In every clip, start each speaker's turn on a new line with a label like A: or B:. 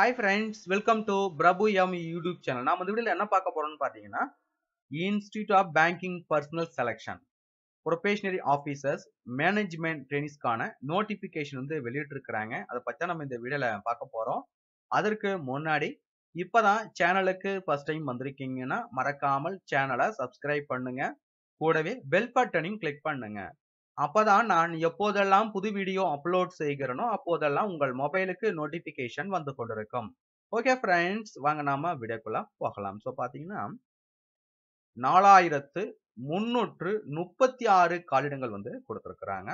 A: hi friends welcome to Prabhu M YouTube channel நம்ம இந்த வீடியோவில் என்ன பார்க்க போகிறோம்னு பார்த்தீங்கன்னா institute of banking personnel selection probationary officers management ட்ரெயினிஸ்க்கான நோட்டிஃபிகேஷன் வந்து வெளியிட்டிருக்கிறாங்க அதை பற்றி நம்ம இந்த வீடியோவில் பார்க்க போகிறோம் அதற்கு முன்னாடி இப்போ தான் சேனலுக்கு ஃபஸ்ட் டைம் வந்திருக்கீங்கன்னா மறக்காமல் சேனலை சப்ஸ்கிரைப் பண்ணுங்கள் கூடவே பெல் பட்டனையும் கிளிக் பண்ணுங்கள் அப்போதான் நான் எப்போதெல்லாம் புது வீடியோ அப்லோட் செய்கிறேனோ அப்போதெல்லாம் உங்கள் மொபைலுக்கு நோட்டிஃபிகேஷன் வந்து கொண்டிருக்கும் ஓகே ஃப்ரெண்ட்ஸ் வாங்க நாம விடைக்குள்ள போகலாம் ஸோ பார்த்தீங்கன்னா நாலாயிரத்து முன்னூற்று முப்பத்தி ஆறு காலிடங்கள் வந்து கொடுத்துருக்குறாங்க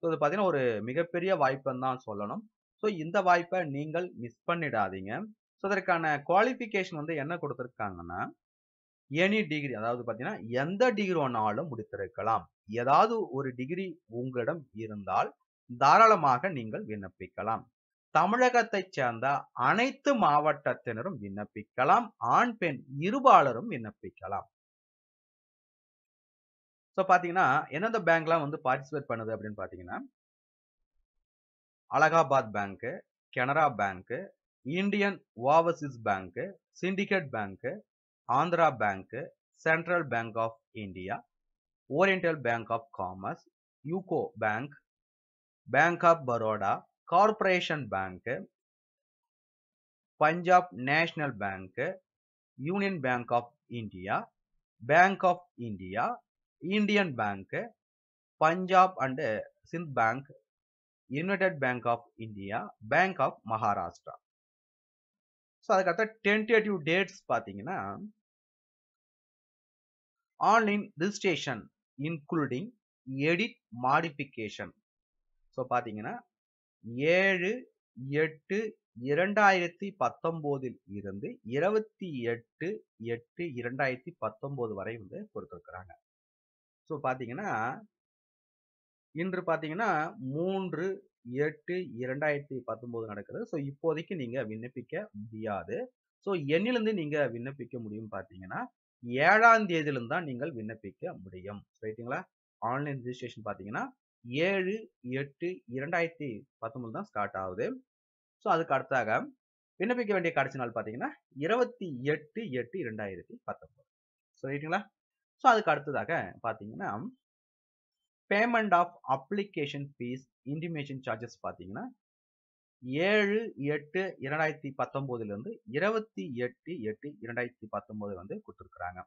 A: ஸோ இது பார்த்தீங்கன்னா ஒரு மிகப்பெரிய வாய்ப்புன்னு தான் சொல்லணும் ஸோ இந்த வாய்ப்பை நீங்கள் மிஸ் பண்ணிடாதீங்க ஸோ அதற்கான குவாலிஃபிகேஷன் வந்து என்ன கொடுத்துருக்காங்கன்னா எனி டிகிரி அதாவது பார்த்தீங்கன்னா எந்த டிகிரி ஒன்றாலும் முடித்திருக்கலாம் ஏதாவது ஒரு டிகிரி உங்களிடம் இருந்தால் தாராளமாக நீங்கள் விண்ணப்பிக்கலாம் தமிழகத்தைச் சேர்ந்த அனைத்து மாவட்டத்தினரும் விண்ணப்பிக்கலாம் ஆண் பெண் இருபாலரும் விண்ணப்பிக்கலாம் ஸோ பார்த்தீங்கன்னா எந்தெந்த பேங்க்லாம் வந்து பார்ட்டிசிபேட் பண்ணுது அப்படின்னு பார்த்தீங்கன்னா Allahabad Bank Canara Bank Indian Overseas Bank Syndicate Bank Andhra Bank Central Bank of India Oriental Bank of Commerce UCO Bank Bank of Baroda Corporation Bank Punjab National Bank Union Bank of India Bank of India Indian Bank Punjab and Sind Bank United Bank of India Bank of Maharashtra so அதுக்கடுத்த tentative dates பார்த்தீங்கன்னா online registration including edit modification so பார்த்தீங்கன்னா ஏழு எட்டு இரண்டாயிரத்தி பத்தொம்போதில் இருந்து இருபத்தி எட்டு எட்டு இரண்டாயிரத்தி பத்தொம்போது வரை வந்து கொடுத்துருக்குறாங்க ஸோ பார்த்தீங்கன்னா இன்று பார்த்தீங்கன்னா மூன்று எட்டு இரண்டாயிரத்தி பத்தொம்போது நடக்கிறது ஸோ இப்போதைக்கு நீங்கள் விண்ணப்பிக்க முடியாது ஸோ எண்ணிலிருந்து நீங்கள் விண்ணப்பிக்க முடியும் பார்த்தீங்கன்னா ஏழாம் தேதியிலும் தான் நீங்கள் விண்ணப்பிக்க முடியும் ரைட்டுங்களா ஆன்லைன் ரிஜிஸ்ட்ரேஷன் பார்த்தீங்கன்னா ஏழு எட்டு இரண்டாயிரத்தி பத்தொன்பது தான் ஸ்டார்ட் ஆகுது ஸோ அதுக்கு அடுத்தாக விண்ணப்பிக்க வேண்டிய கடைசி நாள் பார்த்தீங்கன்னா இருபத்தி எட்டு எட்டு இரண்டாயிரத்தி பத்தொன்பது ஸோ ரைட்டுங்களா ஸோ அதுக்கு அடுத்ததாக பார்த்தீங்கன்னா payment of application fees intimation charges பார்த்தீங்கன்னா ஏழு எட்டு இரண்டாயிரத்தி பத்தொம்போதுலேருந்து இருபத்தி எட்டு எட்டு இரண்டாயிரத்தி பத்தொம்போது வந்து கொடுத்துருக்குறாங்க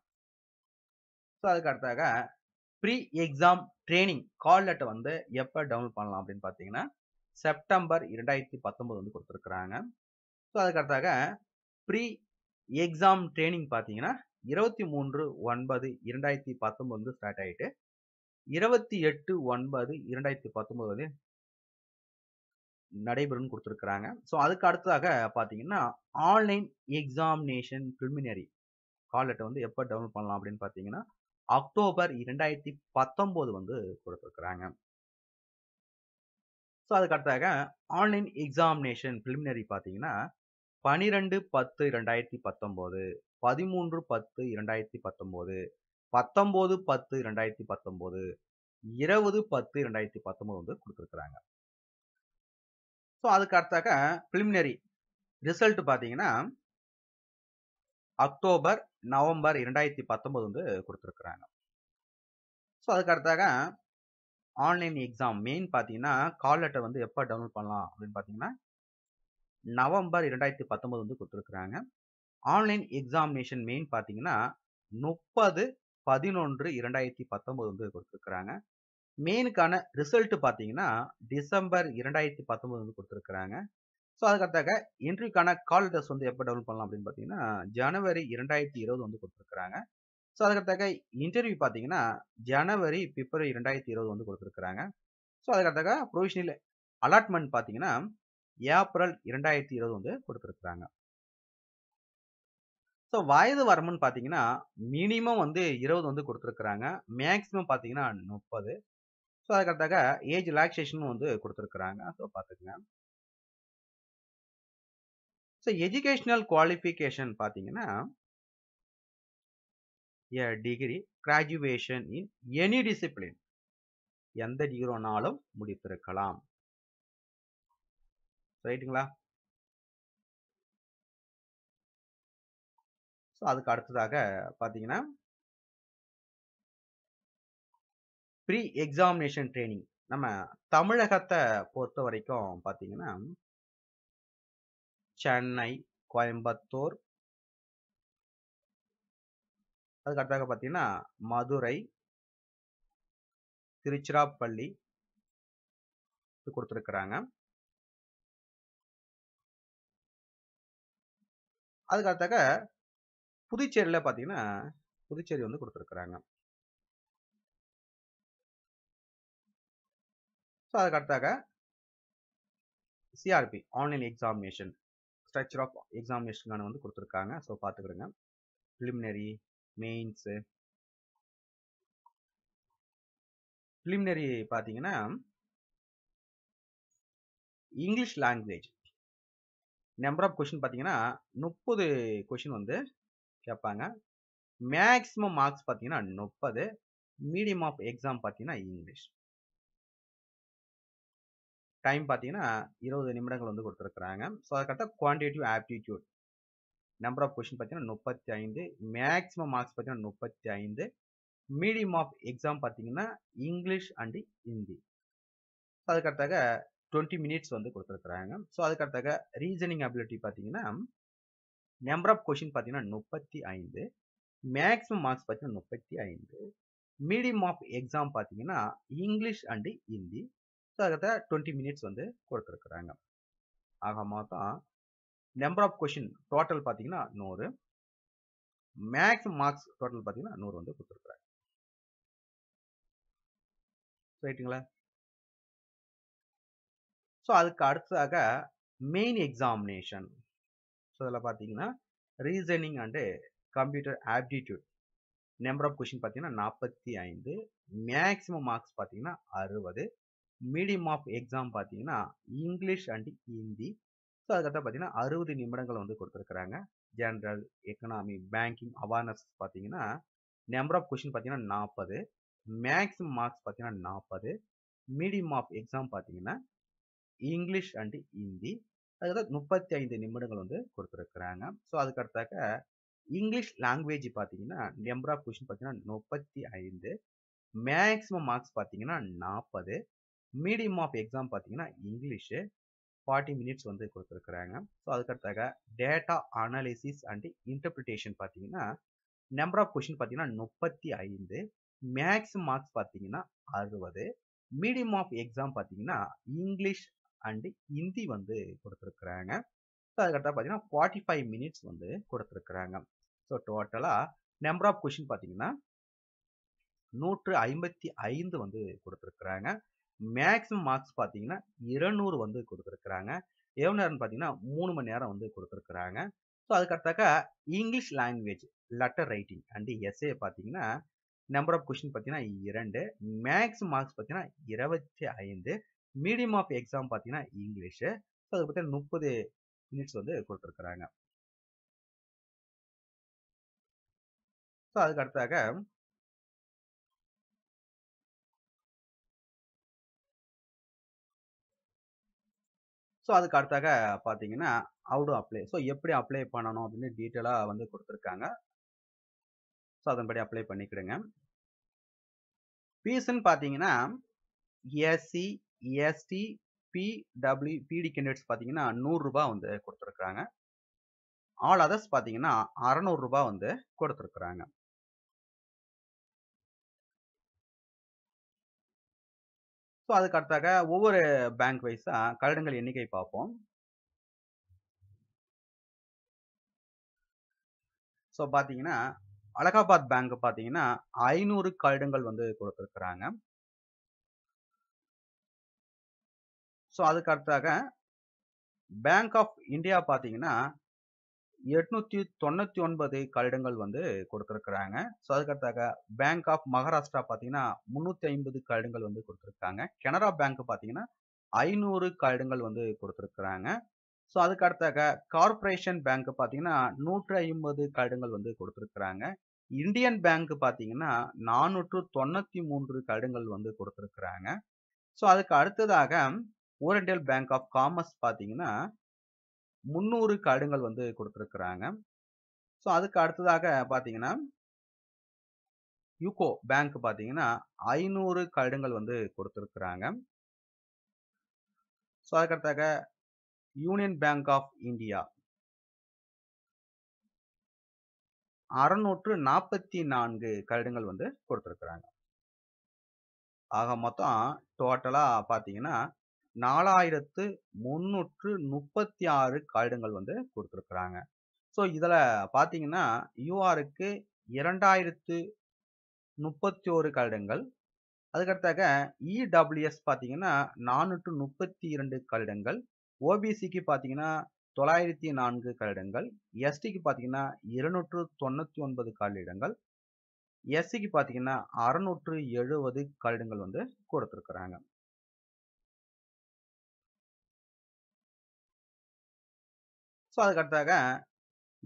A: ஸோ அதுக்கு அடுத்தாக pre exam training call letter வந்து எப்போ டவுன்லோட் பண்ணலாம் அப்படின்னு பார்த்தீங்கன்னா செப்டம்பர் இரண்டாயிரத்தி பத்தொம்போது வந்து கொடுத்துருக்குறாங்க ஸோ அதுக்கு அடுத்தாக ப்ரீ எக்ஸாம் ட்ரைனிங் பார்த்தீங்கன்னா இருபத்தி மூன்று ஒன்பது இரண்டாயிரத்தி பத்தொம்போது வந்து ஸ்டார்ட் ஆகிட்டு இருபத்தி எட்டு ஒன்பது இரண்டாயிரத்தி பத்தொம்போது வந்து நடைபெறும்னு கொடுத்துருக்குறாங்க ஸோ அதுக்கு அடுத்ததாக பார்த்தீங்கன்னா online examination preliminary call letter வந்து எப்போ டவுன்லோட் பண்ணலாம் அப்படின்னு பார்த்தீங்கன்னா அக்டோபர் இரண்டாயிரத்தி பத்தொம்போது வந்து கொடுத்துருக்குறாங்க ஸோ அதுக்கு அடுத்ததாக ஆன்லைன் எக்ஸாமினேஷன் ப்ரிலிமினரி பார்த்தீங்கன்னா பனிரெண்டு பத்து ரெண்டாயிரத்தி பத்தொம்போது பதிமூன்று பத்து இரண்டாயிரத்தி பத்தொம்போது பத்தொம்போது பத்து ரெண்டாயிரத்தி பத்தொம்போது இருபது பத்து ரெண்டாயிரத்தி பத்தொம்போது வந்து கொடுத்துருக்குறாங்க ஸோ அதுக்கு அடுத்தாக்க ப்ரிலிமினரி ரிசல்ட் பார்த்தீங்கன்னா அக்டோபர் நவம்பர் இரண்டாயிரத்தி பத்தொம்போது வந்து கொடுத்துருக்குறாங்க ஸோ அதுக்கு அடுத்தாக ஆன்லைன் எக்ஸாம் மெயின் பார்த்தீங்கன்னா கால் லெட்டர் வந்து எப்போ டவுன்லோட் பண்ணலாம் அப்படின்னு பார்த்தீங்கன்னா நவம்பர் இரண்டாயிரத்தி பத்தொம்பது வந்து கொடுத்துருக்குறாங்க ஆன்லைன் எக்ஸாமினேஷன் மெயின் பார்த்தீங்கன்னா முப்பது பதினொன்று இரண்டாயிரத்தி பத்தொம்போது வந்து கொடுத்துருக்குறாங்க மெயினுக்கான ரிசல்ட் பார்த்தீங்கன்னா டிசம்பர் இரண்டாயிரத்தி பத்தொம்பது வந்து கொடுத்துருக்குறாங்க ஸோ அதுக்கடுத்தாக இன்ட்ரிக்கான கால் டெஸ்ட் வந்து எப்போ டெவலப் பண்ணலாம் அப்படின்னு பார்த்தீங்கன்னா ஜனவரி இரண்டாயிரத்தி இருபது வந்து கொடுத்துருக்குறாங்க ஸோ அதுக்கடுத்தாக இன்டர்வியூ பார்த்தீங்கன்னா ஜனவரி பிப்ரவரி இரண்டாயிரத்தி இருபது வந்து கொடுத்துருக்குறாங்க ஸோ அதுக்கடுத்தாக ப்ரொவிஷனல் அலாட்மெண்ட் பார்த்தீங்கன்னா ஏப்ரல் இரண்டாயிரத்தி இருபது வந்து கொடுத்துருக்குறாங்க ஸோ வயது வரம்புன்னு பார்த்தீங்கன்னா மினிமம் வந்து இருபது வந்து கொடுத்துருக்குறாங்க மேக்ஸிமம் பார்த்தீங்கன்னா முப்பது ஸோ அதுக்கடுத்தாக
B: ஏஜ் ரிலாக்ஸேஷனும் வந்து கொடுத்துருக்குறாங்க ஸோ பார்த்துக்குங்க ஸோ எஜுகேஷ்னல் குவாலிஃபிகேஷன் பார்த்தீங்கன்னா
A: a degree graduation in any discipline எந்த டிகிரோனாலும்
B: முடித்திருக்கலாம் ரைட்டுங்களா ஸோ அதுக்கு அடுத்ததாக பார்த்தீங்கன்னா ப்ரீ எக்ஸாமினேஷன் ட்ரைனிங் நம்ம தமிழகத்தை பொறுத்த வரைக்கும் பார்த்தீங்கன்னா சென்னை கோயம்புத்தூர் அதுக்கடுத்தாக்க பார்த்தீங்கன்னா மதுரை திருச்சிராப்பள்ளி இது கொடுத்துருக்குறாங்க அதுக்கு புதுச்சேரியில் பார்த்தீங்கன்னா புதுச்சேரி வந்து கொடுத்துருக்குறாங்க ஸோ அதுக்கு அடுத்தாக CRP online examination structure of examination வந்து கொடுத்துருக்காங்க ஸோ பார்த்துக்கிடுங்க ப்ரிலிமினரி மெயின்ஸு ப்ரிலிமினரி பார்த்தீங்கன்னா English language
A: number of question பார்த்தீங்கன்னா முப்பது கொஷின் வந்து கேட்பாங்க மேக்ஸிமம் மார்க்ஸ் பார்த்தீங்கன்னா முப்பது மீடியம் ஆஃப் எக்ஸாம் பார்த்தீங்கன்னா இங்கிலீஷ் டைம் பார்த்தீங்கன்னா இருபது நிமிடங்கள் வந்து கொடுத்துருக்குறாங்க ஸோ அதுக்கடுத்த quantitative aptitude number of question பார்த்தீங்கன்னா முப்பத்தி ஐந்து மேக்ஸிமம் மார்க்ஸ் பார்த்தீங்கன்னா முப்பத்தி ஐந்து மீடியம் ஆஃப் எக்ஸாம் பார்த்தீங்கன்னா இங்கிலீஷ் அண்டு ஹிந்தி ஸோ அதுக்கடுத்தாக டுவெண்ட்டி மினிட்ஸ் வந்து கொடுத்துருக்குறாங்க ஸோ அதுக்கடுத்தாக ரீசனிங் அபிலிட்டி பார்த்தீங்கன்னா நம்பர் ஆஃப் கொஷின் பார்த்தீங்கன்னா முப்பத்தி ஐந்து மேக்ஸிமம் மார்க்ஸ் பார்த்தீங்கன்னா முப்பத்தி ஐந்து மீடியம் ஆஃப் எக்ஸாம் பார்த்தீங்கன்னா இங்கிலீஷ் அண்டு ஹிந்தி புத்தகத்தை டுவெண்ட்டி மினிட்ஸ் வந்து கொடுத்துருக்குறாங்க ஆக மொத்தம்
B: நம்பர் ஆஃப் கொஷின் டோட்டல் பார்த்தீங்கன்னா நூறு மேக்ஸிமம் மார்க்ஸ் டோட்டல் பார்த்தீங்கன்னா நூறு வந்து கொடுத்துருக்குறாங்க ரைட்டுங்களா ஸோ அதுக்கு அடுத்ததாக மெயின் எக்ஸாமினேஷன்
A: ஸோ இதில் பார்த்தீங்கன்னா reasoning and computer aptitude number of question பார்த்தீங்கன்னா நாற்பத்தி ஐந்து மேக்ஸிமம் மார்க்ஸ் பார்த்தீங்கன்னா அறுபது மீடியம் ஆஃப் எக்ஸாம் பார்த்தீங்கன்னா இங்கிலீஷ் அண்ட் ஹிந்தி ஸோ அதுக்கப்புறம் பார்த்தீங்கன்னா அறுபது நிமிடங்கள் வந்து கொடுத்துருக்குறாங்க ஜென்ரல் எக்கனாமி பேங்கிங் அவேர்னஸ் பார்த்தீங்கன்னா நம்பர் ஆஃப் கொஷின் பார்த்தீங்கன்னா நாற்பது மேக்ஸிமம் மார்க்ஸ் பார்த்தீங்கன்னா நாற்பது மீடியம் ஆஃப் எக்ஸாம் பார்த்தீங்கன்னா இங்கிலீஷ் அண்ட் ஹிந்தி அதுக்கப்புறம் முப்பத்தி ஐந்து நிமிடங்கள் வந்து கொடுத்துருக்குறாங்க ஸோ அதுக்கடுத்தாக்க இங்கிலீஷ் லாங்குவேஜ் பார்த்தீங்கன்னா நம்பர் ஆஃப் கொஷின் பார்த்தீங்கன்னா முப்பத்தி ஐந்து மேக்ஸிமம் மார்க்ஸ் பார்த்தீங்கன்னா நாற்பது மீடியம் ஆஃப் எக்ஸாம் பார்த்தீங்கன்னா இங்கிலீஷு ஃபார்ட்டி மினிட்ஸ் வந்து கொடுத்துருக்குறாங்க ஸோ அதுக்கடுத்தாக டேட்டா அனாலிசிஸ் அண்ட் இன்டர்பிரிட்டேஷன் பார்த்தீங்கன்னா நம்பர் ஆஃப் கொஷின் பார்த்தீங்கன்னா முப்பத்தி ஐந்து மேக்ஸ் மார்க்ஸ் பார்த்தீங்கன்னா அறுபது மீடியம் ஆஃப் எக்ஸாம் பார்த்தீங்கன்னா இங்கிலீஷ் அண்டு ஹிந்தி வந்து கொடுத்துருக்குறாங்க ஸோ அதுக்கடுத்தா பார்த்தீங்கன்னா ஃபார்ட்டி ஃபைவ் மினிட்ஸ் வந்து கொடுத்துருக்குறாங்க ஸோ டோட்டலாக நம்பர் ஆஃப் கொஷின் பார்த்தீங்கன்னா நூற்று ஐம்பத்தி ஐந்து வந்து கொடுத்துருக்குறாங்க மேக்ஸிமம் மார்க்ஸ் பார்த்தீங்கன்னா இருநூறு வந்து கொடுத்துருக்குறாங்க எவ்வளோ நேரம்னு பார்த்தீங்கன்னா மூணு மணி நேரம் வந்து கொடுத்துருக்குறாங்க ஸோ அதுக்கடுத்தாக்க English language letter writing and essay பார்த்தீங்கன்னா நம்பர் ஆஃப் கொஷின் பார்த்தீங்கன்னா இரண்டு மேக்ஸ் மார்க்ஸ் பார்த்தீங்கன்னா இருபத்தி
B: ஐந்து மீடியம் ஆஃப் எக்ஸாம் பார்த்தீங்கன்னா இங்கிலீஷு ஸோ அதுக்கு பார்த்தீங்கன்னா முப்பது மினிட்ஸ் வந்து கொடுத்துருக்குறாங்க ஸோ அதுக்கு ஸோ அதுக்கு அடுத்தாக பார்த்தீங்கன்னா அவுடு
A: அப்ளை ஸோ எப்படி அப்ளை பண்ணணும் அப்படின்னு டீட்டெயிலாக வந்து கொடுத்துருக்காங்க ஸோ அதன்படி அப்ளை பண்ணிக்கிடுங்க ஃபீஸ்ன்னு பார்த்தீங்கன்னா SC ST PW BD candidates பார்த்தீங்கன்னா நூறுரூபா வந்து கொடுத்துருக்குறாங்க
B: ஆல் அதர்ஸ் பார்த்தீங்கன்னா அறநூறுரூபா வந்து கொடுத்துருக்குறாங்க ஸோ அதுக்கு அடுத்தாக ஒவ்வொரு பேங்க் வைஸாக கலடங்கள் எண்ணிக்கை பார்ப்போம்
A: ஸோ பார்த்தீங்கன்னா அலகாபாத் பேங்க் பார்த்தீங்கன்னா ஐநூறு கலடங்கள் வந்து கொடுத்துருக்குறாங்க ஸோ அதுக்கு அடுத்தாக பேங்க் ஆஃப் இந்தியா பார்த்தீங்கன்னா எட்நூற்றி தொண்ணூற்றி ஒன்பது கட்டிடங்கள் வந்து கொடுத்துருக்குறாங்க ஸோ அதுக்கடுத்தாக பேங்க் ஆஃப் மகாராஷ்டிரா பார்த்தீங்கன்னா முன்னூத்தி ஐம்பது கட்டிடங்கள் வந்து கொடுத்துருக்காங்க கனரா பேங்க் பார்த்தீங்கன்னா ஐநூறு கட்டிடங்கள் வந்து கொடுத்துருக்குறாங்க ஸோ அதுக்கு அடுத்தாக கார்பரேஷன் பேங்க் பார்த்தீங்கன்னா நூற்று ஐம்பது கட்டிடங்கள் வந்து கொடுத்துருக்குறாங்க இந்தியன் பேங்க் பார்த்தீங்கன்னா நானூற்று தொண்ணூற்றி மூன்று கட்டிடங்கள் வந்து கொடுத்துருக்குறாங்க ஸோ அதுக்கு அடுத்ததாக ஓரியன்டல் பேங்க் ஆஃப் காமர்ஸ் பார்த்தீங்கன்னா முந்நூறு கார்டுங்கள் வந்து கொடுத்துருக்குறாங்க ஸோ அதுக்கு அடுத்ததாக பார்த்தீங்கன்னா யூகோ பேங்க் பார்த்தீங்கன்னா ஐநூறு கருடங்கள் வந்து கொடுத்துருக்குறாங்க
B: ஸோ அதுக்கடுத்தாக யூனியன் பேங்க் ஆஃப் இந்தியா அறநூற்று நாற்பத்தி
A: நான்கு கருடங்கள் வந்து கொடுத்துருக்குறாங்க ஆக மொத்தம் டோட்டலாக பார்த்தீங்கன்னா நாலாயிரத்து முந்நூற்று முப்பத்தி ஆறு காகிதங்கள் வந்து கொடுத்துருக்குறாங்க ஸோ இதில் பார்த்தீங்கன்னா யூஆருக்கு இரண்டாயிரத்து முப்பத்தி ஓரு கடிதங்கள் அதுக்கடுத்தாக இடபிள்யூஎஸ் e பார்த்தீங்கன்னா நானூற்று முப்பத்தி இரண்டு கடிதங்கள் ஓபிசிக்கு பார்த்தீங்கன்னா தொள்ளாயிரத்தி நான்கு கடிதங்கள் எஸ்டிக்கு பார்த்தீங்கன்னா இருநூற்று தொண்ணூற்றி ஒன்பது கல்லிடங்கள்
B: எஸ்சிக்கு பார்த்தீங்கன்னா அறுநூற்று எழுபது கடிதங்கள் வந்து கொடுத்துருக்குறாங்க ஸோ அதுக்கடுத்தாக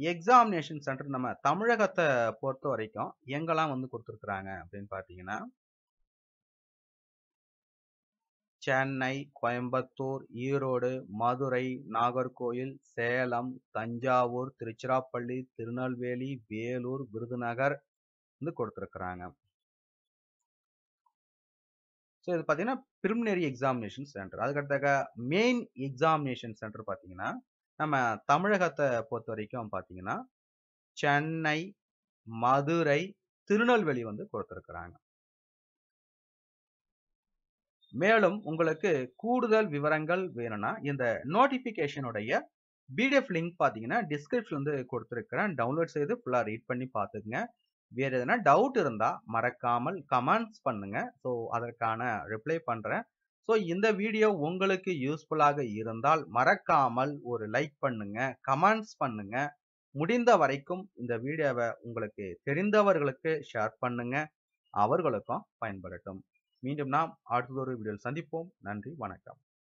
B: எக்ஸாமினேஷன் சென்டர் நம்ம தமிழகத்தை பொறுத்த வரைக்கும்
A: எங்கெல்லாம் வந்து கொடுத்துருக்குறாங்க அப்படின்னு பார்த்தீங்கன்னா சென்னை கோயம்புத்தூர் ஈரோடு மதுரை நாகர்கோயில் சேலம் தஞ்சாவூர் திருச்சிராப்பள்ளி திருநெல்வேலி வேலூர் விருதுநகர் வந்து கொடுத்துருக்குறாங்க ஸோ இது பார்த்தீங்கன்னா பிரிமினரி எக்ஸாமினேஷன் சென்டர் அதுக்கடுத்தாக்க மெயின் எக்ஸாமினேஷன் சென்டர் பார்த்தீங்கன்னா நம்ம தமிழகத்தை பொறுத்த வரைக்கும் பார்த்தீங்கன்னா சென்னை மதுரை திருநெல்வேலி வந்து கொடுத்துருக்குறாங்க மேலும் உங்களுக்கு கூடுதல் விவரங்கள் வேணும்னா இந்த நோட்டிஃபிகேஷனுடைய பிடிஎஃப் லிங்க் பார்த்தீங்கன்னா டிஸ்கிரிப்ஷன் வந்து கொடுத்துருக்குறேன் டவுன்லோட் செய்து ஃபுல்லாக ரீட் பண்ணி பார்த்துக்குங்க வேறு எதுனா டவுட் இருந்தால் மறக்காமல் கமெண்ட்ஸ் பண்ணுங்கள் ஸோ அதற்கான ரிப்ளை பண்ணுறேன் ஸோ இந்த வீடியோ உங்களுக்கு யூஸ்ஃபுல்லாக இருந்தால் மறக்காமல் ஒரு லைக் பண்ணுங்க கமெண்ட்ஸ் பண்ணுங்க முடிந்த வரைக்கும் இந்த வீடியோவை உங்களுக்கு தெரிந்தவர்களுக்கு
B: ஷேர் பண்ணுங்க அவர்களுக்கும் பயன்படட்டும் மீண்டும் நாம் அடுத்ததொரு வீடியோவில் சந்திப்போம் நன்றி வணக்கம்